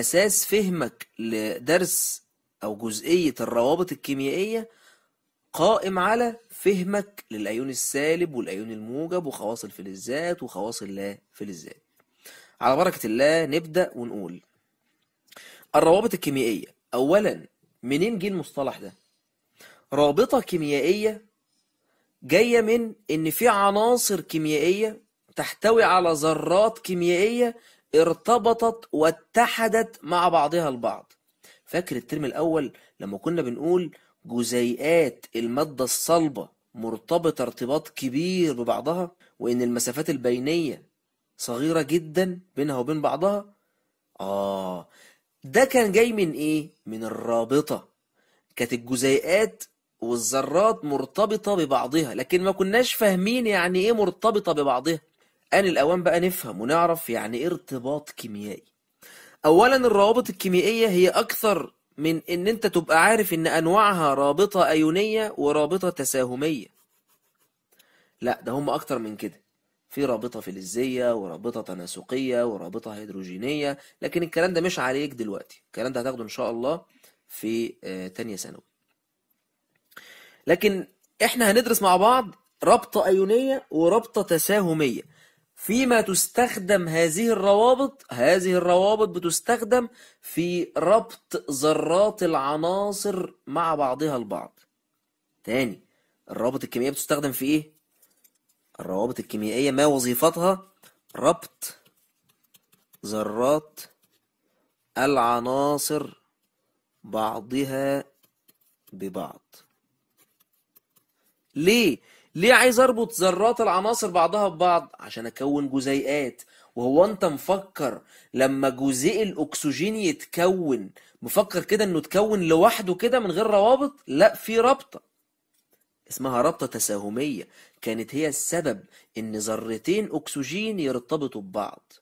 أساس فهمك لدرس أو جزئية الروابط الكيميائية قائم على فهمك للأيون السالب والأيون الموجب وخواص الفلزات وخواص اللا فلزات على بركة الله نبدأ ونقول الروابط الكيميائية أولا منين جه المصطلح ده رابطة كيميائية جاية من إن في عناصر كيميائية تحتوي على ذرات كيميائية ارتبطت واتحدت مع بعضها البعض فاكر الترم الأول لما كنا بنقول جزيئات المادة الصلبة مرتبطة ارتباط كبير ببعضها وإن المسافات البينية صغيرة جدا بينها وبين بعضها آه ده كان جاي من إيه؟ من الرابطة كانت الجزيئات والذرات مرتبطة ببعضها لكن ما كناش فاهمين يعني إيه مرتبطة ببعضها آن الأوان بقى نفهم ونعرف يعني إيه ارتباط كيميائي أولا الروابط الكيميائية هي أكثر من إن أنت تبقى عارف إن أنواعها رابطة أيونية ورابطة تساهمية لا ده هم أكتر من كده في رابطة فلزية ورابطة تناسقية ورابطة هيدروجينية لكن الكلام ده مش عليك دلوقتي الكلام ده هتاخده إن شاء الله في آه، تانية ثانوي لكن إحنا هندرس مع بعض رابطة أيونية ورابطة تساهمية فيما تستخدم هذه الروابط هذه الروابط بتستخدم في ربط ذرات العناصر مع بعضها البعض تاني الروابط الكيميائية بتستخدم في ايه الروابط الكيميائية ما وظيفتها ربط ذرات العناصر بعضها ببعض ليه ليه عايز اربط ذرات العناصر بعضها ببعض عشان اكون جزيئات وهو انت مفكر لما جزيء الاكسجين يتكون مفكر كده انه اتكون لوحده كده من غير روابط لا في رابطه اسمها رابطه تساهميه كانت هي السبب ان ذرتين اكسجين يرتبطوا ببعض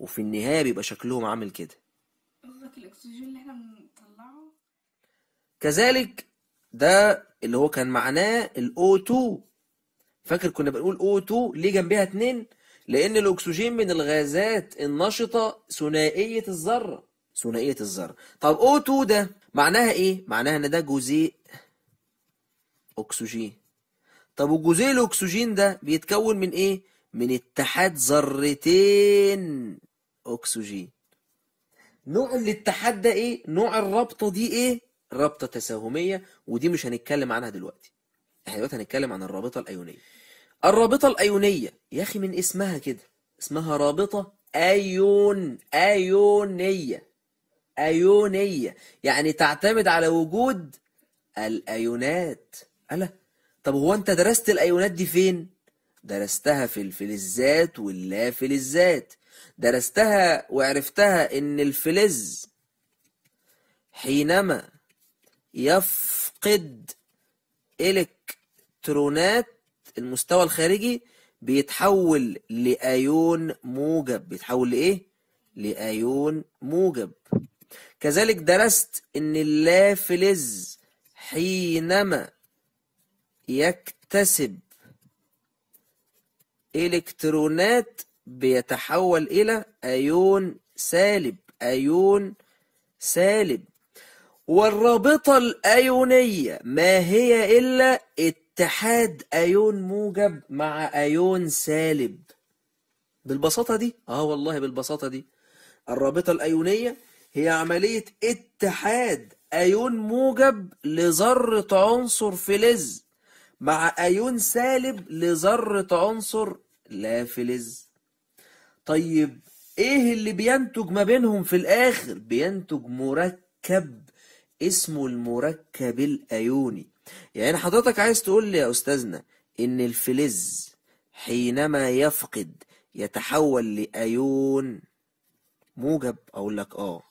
وفي النهايه بيبقى شكلهم عامل كده الاكسجين اللي احنا بنطلعه كذلك ده اللي هو كان معناه الاو 2 فاكر كنا بنقول O2 ليه جنبها اتنين؟ لأن الأكسجين من الغازات النشطة ثنائية الذرة ثنائية الذرة طب O2 ده معناها إيه؟ معناها إن ده جزيء أكسجين طب وجزيء الأكسجين ده بيتكون من إيه؟ من اتحاد ذرتين أكسجين نوع الاتحاد ده إيه؟ نوع الرابطة دي إيه؟ رابطة تساهمية ودي مش هنتكلم عنها دلوقتي احنا دلوقتي هنتكلم عن الرابطة الأيونية الرابطة الأيونية يا أخي من اسمها كده اسمها رابطة أيون أيونية أيونية يعني تعتمد على وجود الأيونات ألا طب هو أنت درست الأيونات دي فين؟ درستها في الفلزات فلزات درستها وعرفتها إن الفلز حينما يفقد الكترونات المستوى الخارجي بيتحول لايون موجب بيتحول لايه لايون موجب كذلك درست ان اللافلز حينما يكتسب الكترونات بيتحول الى ايون سالب ايون سالب والرابطة الأيونية ما هي إلا اتحاد أيون موجب مع أيون سالب بالبساطة دي آه والله بالبساطة دي الرابطة الأيونية هي عملية اتحاد أيون موجب لذرة عنصر فلز مع أيون سالب لذرة عنصر لا فلز طيب إيه اللي بينتج ما بينهم في الآخر بينتج مركب اسمه المركب الأيوني يعني حضرتك عايز تقول لي يا أستاذنا إن الفلز حينما يفقد يتحول لأيون موجب أقول لك آه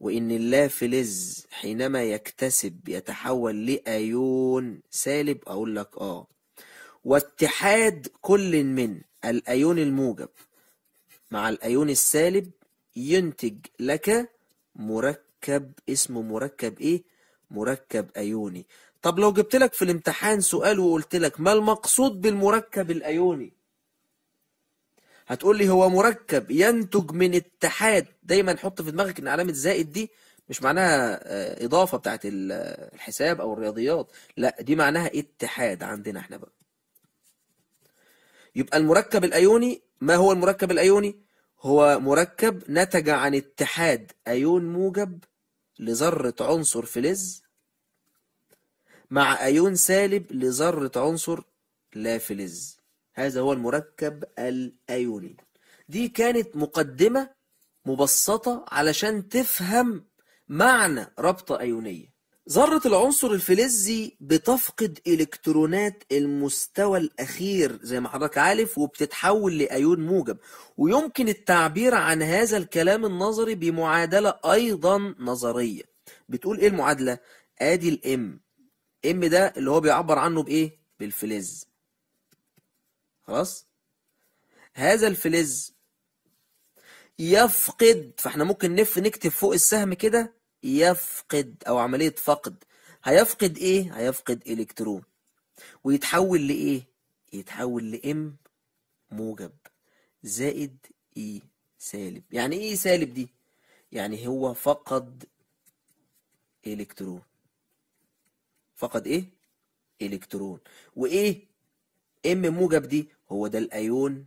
وإن اللا فلز حينما يكتسب يتحول لأيون سالب أقول لك آه واتحاد كل من الأيون الموجب مع الأيون السالب ينتج لك مركب مركب اسمه مركب ايه مركب ايوني طب لو جبت لك في الامتحان سؤال وقلت لك ما المقصود بالمركب الايوني هتقول لي هو مركب ينتج من اتحاد دايما حط في دماغك ان علامه زائد دي مش معناها آه، اضافه بتاعت آه، الحساب او الرياضيات لا دي معناها اتحاد عندنا احنا بقى يبقى المركب الايوني ما هو المركب الايوني هو مركب نتج عن اتحاد أيون موجب لذرة عنصر فلز مع أيون سالب لذرة عنصر لا فلز هذا هو المركب الأيوني دي كانت مقدمة مبسطة علشان تفهم معنى رابطة أيونية ذرة العنصر الفلزي بتفقد إلكترونات المستوى الأخير زي ما حضرتك عارف وبتتحول لأيون موجب ويمكن التعبير عن هذا الكلام النظري بمعادلة أيضا نظرية بتقول إيه المعادلة؟ آدي الإم إم ده اللي هو بيعبر عنه بإيه؟ بالفلز خلاص؟ هذا الفلز يفقد فاحنا ممكن نف نكتب فوق السهم كده يفقد أو عملية فقد هيفقد إيه؟ هيفقد إلكترون ويتحول لإيه؟ يتحول لإم موجب زائد إي سالب يعني إيه سالب دي؟ يعني هو فقد إلكترون فقد إيه؟ إلكترون وإيه؟ إم موجب دي هو ده الأيون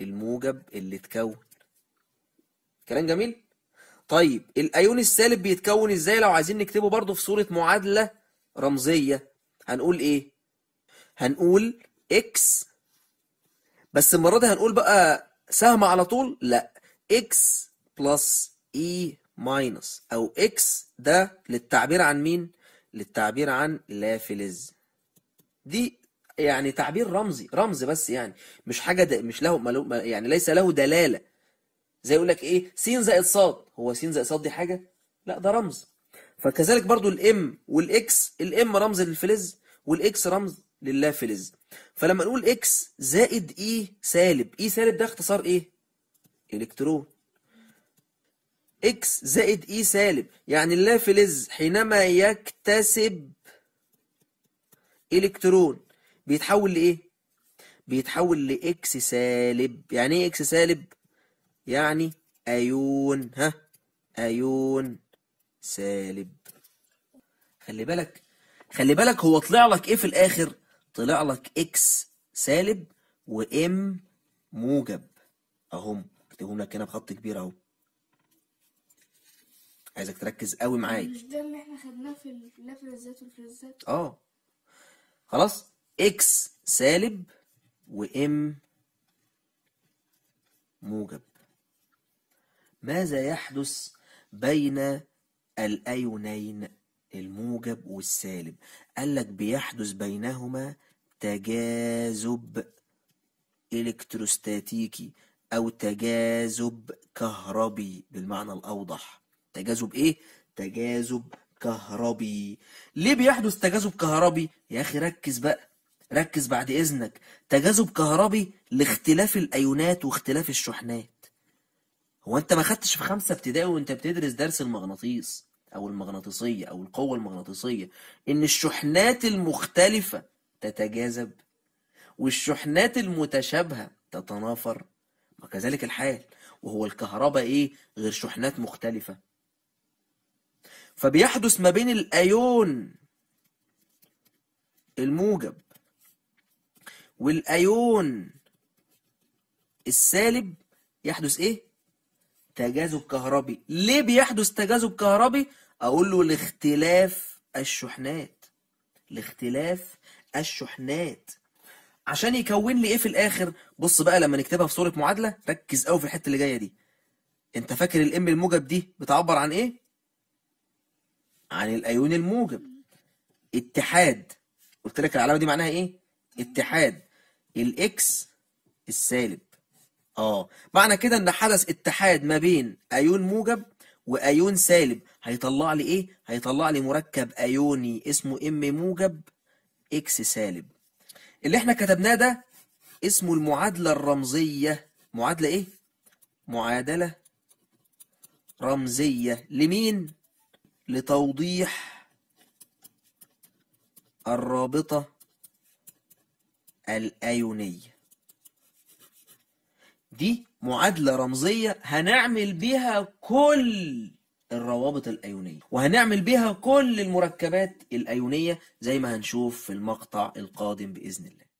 الموجب اللي اتكون كلام جميل؟ طيب الايون السالب بيتكون ازاي لو عايزين نكتبه برضو في صورة معادلة رمزية هنقول ايه هنقول اكس بس المرة دي هنقول بقى سهم على طول لا اكس بلس اي ماينس او اكس ده للتعبير عن مين للتعبير عن لافلز دي يعني تعبير رمزي رمز بس يعني مش حاجة مش له يعني ليس له دلالة زي يقول لك ايه س زائد ص هو س زائد ص دي حاجه لا ده رمز فكذلك برضو الام والاكس الام رمز للفلز والاكس رمز للا فلز فلما نقول اكس زائد اي e سالب اي e سالب ده اختصار ايه الكترون اكس زائد اي e سالب يعني اللا فلز حينما يكتسب الكترون بيتحول لايه بيتحول لاكس سالب يعني ايه اكس سالب يعني أيون ها أيون سالب خلي بالك خلي بالك هو طلع لك إيه في الآخر طلع لك إكس سالب وإم موجب أهم اكتبهم لك هنا بخط كبير أهو عايزك تركز قوي معايا مش ده اللي احنا خدناه في اللافرزات والفرزات اه خلاص اكس سالب وام موجب ماذا يحدث بين الأيونين الموجب والسالب قال لك بيحدث بينهما تجاذب إلكتروستاتيكي أو تجاذب كهربي بالمعنى الأوضح تجاذب إيه؟ تجاذب كهربي ليه بيحدث تجاذب كهربي؟ يا أخي ركز بقى ركز بعد إذنك تجاذب كهربي لاختلاف الأيونات واختلاف الشحنات هو انت ما خدتش في خمسه ابتدائي وانت بتدرس درس المغناطيس او المغناطيسيه او القوه المغناطيسيه ان الشحنات المختلفه تتجاذب والشحنات المتشابهه تتنافر وكذلك الحال وهو الكهرباء ايه غير شحنات مختلفه فبيحدث ما بين الايون الموجب والايون السالب يحدث ايه تجاذب كهربي ليه بيحدث تجاذب كهربي اقول له لاختلاف الشحنات لاختلاف الشحنات عشان يكون لي ايه في الاخر بص بقى لما نكتبها في صوره معادله ركز قوي في الحته اللي جايه دي انت فاكر الام الموجب دي بتعبر عن ايه عن الايون الموجب اتحاد قلت لك العلامه دي معناها ايه اتحاد الاكس السالب اه معنى كده ان حدث اتحاد ما بين ايون موجب وايون سالب هيطلع لي ايه هيطلع لي مركب ايوني اسمه ام موجب اكس سالب اللي احنا كتبناه ده اسمه المعادله الرمزيه معادله ايه معادله رمزيه لمين لتوضيح الرابطه الايونيه دي معادلة رمزية هنعمل بيها كل الروابط الأيونية وهنعمل بيها كل المركبات الأيونية زي ما هنشوف في المقطع القادم بإذن الله